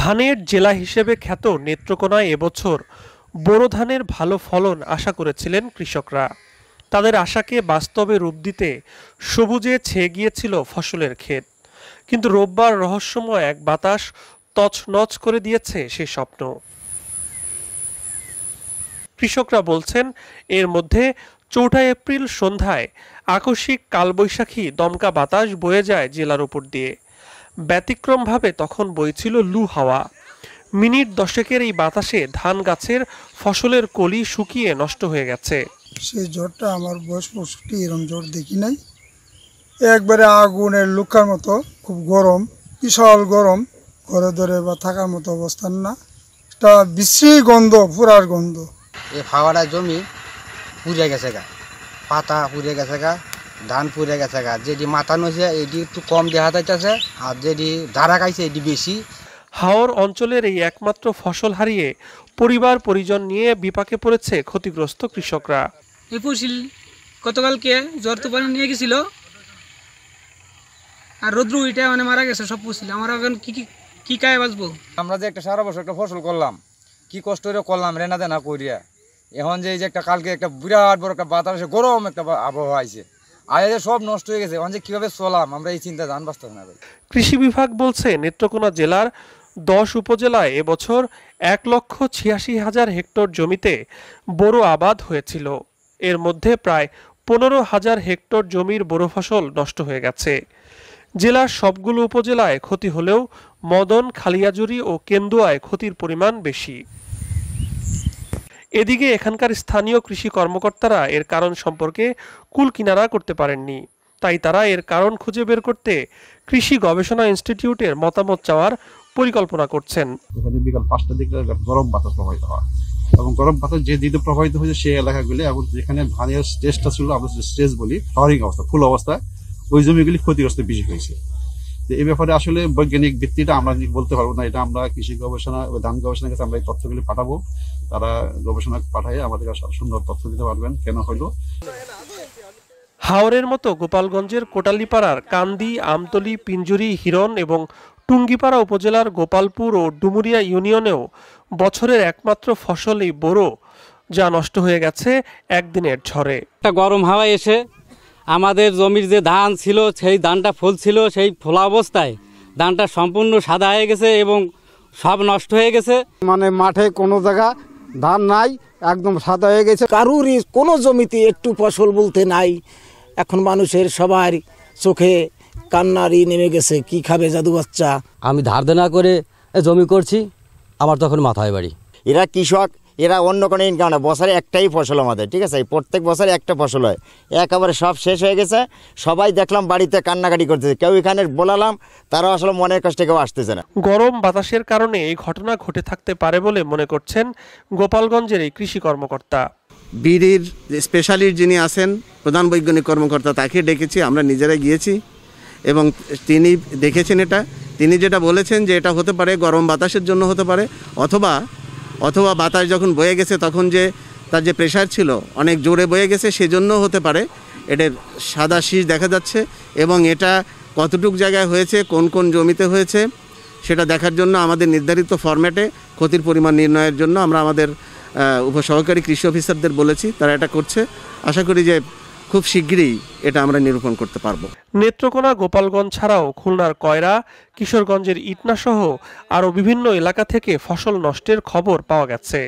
ধানের জেলা হিসেবে খ্যাত নেত্রকোনায় এবছর বোরো ধানের ভালো ফলন আশা করেছিলেন কৃষকরা তাদের আশাকে বাস্তবে রূপ দিতে সবুজে ছেয়ে গিয়েছিল ফসলের ক্ষেত কিন্তু রোববার রহস্যময় এক বাতাস তছনছ করে দিয়েছে সে স্বপ্ন কৃষকরা বলছেন এর মধ্যে চৌঠা এপ্রিল সন্ধ্যায় আকস্মিক কালবৈশাখী দমকা বাতাস বয়ে যায় জেলার উপর দিয়ে ব্যতিক্রমভাবে তখন বইছিল লু হাওয়া মিনিট দশেকের এই বাতাসে ধান গাছের ফসলের কলি শুকিয়ে নষ্ট হয়ে গেছে সেই জ্বরটা আমার বয়স পঁয়ষট্টি এরম জ্বর দেখি নাই একবারে আগুনের লুকার মতো খুব গরম বিশাল গরম ঘরে ধরে বা থাকার মতো অবস্থান না একটা বিশ্রী গন্ধ ফুরার গন্ধ এই হাওয়াটা জমি পুড়ে গেছে গা পাতা পুড়ে গেছে গা ধান পুড়ে গেছে গাছ যেটি মাথা নইছে এটি একটু কম দেখা যাইতেছে আর যেটি ধারা খাইছে এটি বেশি হাওর অঞ্চলের এই একমাত্র ফসল হারিয়ে পরিবার পরিজন নিয়ে বিপাকে পড়েছে ক্ষতিগ্রস্ত কৃষকরা ইপুশিল গতকালকে জ্বর তুফানে নিয়ে গেছিল আর রোদ্রু এটা মানে মারা গেছে সব পুষিল আমরা এখন কি কি কায় কায়ে বাঁচবো আমরা যে একটা সারা বছর একটা ফসল করলাম কি কষ্ট করে করলাম রেনা দেনা করিয়া এখন যে এই যে একটা কালকে একটা বিরাট বড় একটা বাতাস গরম একটা আবহাওয়া আছে সব নষ্ট হয়ে গেছে মানে চলাম আমরা এই চিন্তা কৃষি বিভাগ বলছে নেত্রকোনা জেলার দশ উপজেলায় এবছর এক লক্ষ ছিয়াশি হাজার হেক্টর জমিতে বোরো আবাদ হয়েছিল এর মধ্যে প্রায় পনেরো হাজার হেক্টর জমির বোরো ফসল নষ্ট হয়ে গেছে জেলার সবগুলো উপজেলায় ক্ষতি হলেও মদন খালিয়াজুরি ও কেন্দুয়ায় ক্ষতির পরিমাণ বেশি এদিকে এখানকার স্থানীয় কৃষি কর্মকর্তারা এর কারণ সম্পর্কে কুল কিনারা করতে পারেননি তাই তারা এর কারণ খুঁজে বের করতে কৃষি গবেষণা ইনস্টিটিউটের মতামত চাওয়ার পরিকল্পনা করছেন বিকাল পাঁচটার দিকে গরম বাতাস প্রবাহিত হয় এবং গরম বাতাস যে দিকে প্রবাহিত হয়েছে সেই এলাকাগুলি এবং যেখানে ধানের স্টেজটা ছিল আমরা স্টেজ বলি ফরিং অবস্থা ফুল অবস্থা ওই জমিগুলি ক্ষতিগ্রস্ত বেশি হয়েছে তো এই ব্যাপারে আসলে বৈজ্ঞানিক ভিত্তিটা আমরা বলতে পারবো না এটা আমরা কৃষি গবেষণা ধান গবেষণার কাছে আমরা এই তথ্যগুলি পাঠাবো তারা গবেষণা পাঠায় আমাদের সুন্দর তথ্য দিতে পারবেন কেন হইল হাওরের মতো গোপালগঞ্জের কোটালিপাড়ার কান্দি আমতলি পিঞ্জুরি হিরণ এবং টুঙ্গিপাড়া উপজেলার গোপালপুর ও ডুমুরিয়া ইউনিয়নেও বছরের একমাত্র ফসলই বোরো যা নষ্ট হয়ে গেছে একদিনের ঝড়ে একটা গরম হাওয়া এসে আমাদের জমির যে ধান ছিল সেই ধানটা ফুল ছিল সেই ফোলা অবস্থায় ধানটা সম্পূর্ণ সাদা হয়ে গেছে এবং সব নষ্ট হয়ে গেছে মানে মাঠে কোনো জায়গা ধান নাই একদম সাদা হয়ে গেছে কারুরই কোনো জমিতে একটু ফসল বলতে নাই এখন মানুষের সবার চোখে কান্নারই নেমে গেছে কি খাবে জাদু বাচ্চা আমি ধার দেনা করে জমি করছি আমার তখন মাথায় বাড়ি এরা কৃষক এরা অন্য কোনো ইনকাম না বছরে একটাই ফসল আমাদের ঠিক আছে প্রত্যেক বছরে একটা ফসল হয় একেবারে সব শেষ হয়ে গেছে সবাই দেখলাম বাড়িতে কান্নাকাটি করতেছে কেউ এখানে বলালাম তারা আসলে মনের কষ্টে কেউ আসতেছে না গরম বাতাসের কারণে এই ঘটনা ঘটে থাকতে পারে বলে মনে করছেন গোপালগঞ্জের এই কৃষি কর্মকর্তা বিডির স্পেশালিস্ট যিনি আছেন প্রধান বৈজ্ঞানিক কর্মকর্তা তাকে ডেকেছি আমরা নিজেরা গিয়েছি এবং তিনি দেখেছেন এটা তিনি যেটা বলেছেন যে এটা হতে পারে গরম বাতাসের জন্য হতে পারে অথবা অথবা বাতাস যখন বয়ে গেছে তখন যে তার যে প্রেশার ছিল অনেক জোরে বয়ে গেছে সেজন্য হতে পারে এটার সাদা শীষ দেখা যাচ্ছে এবং এটা কতটুক জায়গায় হয়েছে কোন কোন জমিতে হয়েছে সেটা দেখার জন্য আমাদের নির্ধারিত ফরম্যাটে ক্ষতির পরিমাণ নির্ণয়ের জন্য আমরা আমাদের উপসহকারী কৃষি অফিসারদের বলেছি তারা এটা করছে আশা করি যে খুব শীঘ্রই এটা আমরা নিরূপণ করতে পারব নেত্রকোনা গোপালগঞ্জ ছাড়াও খুলনার কয়রা কিশোরগঞ্জের ইটনা সহ আরও বিভিন্ন এলাকা থেকে ফসল নষ্টের খবর পাওয়া গেছে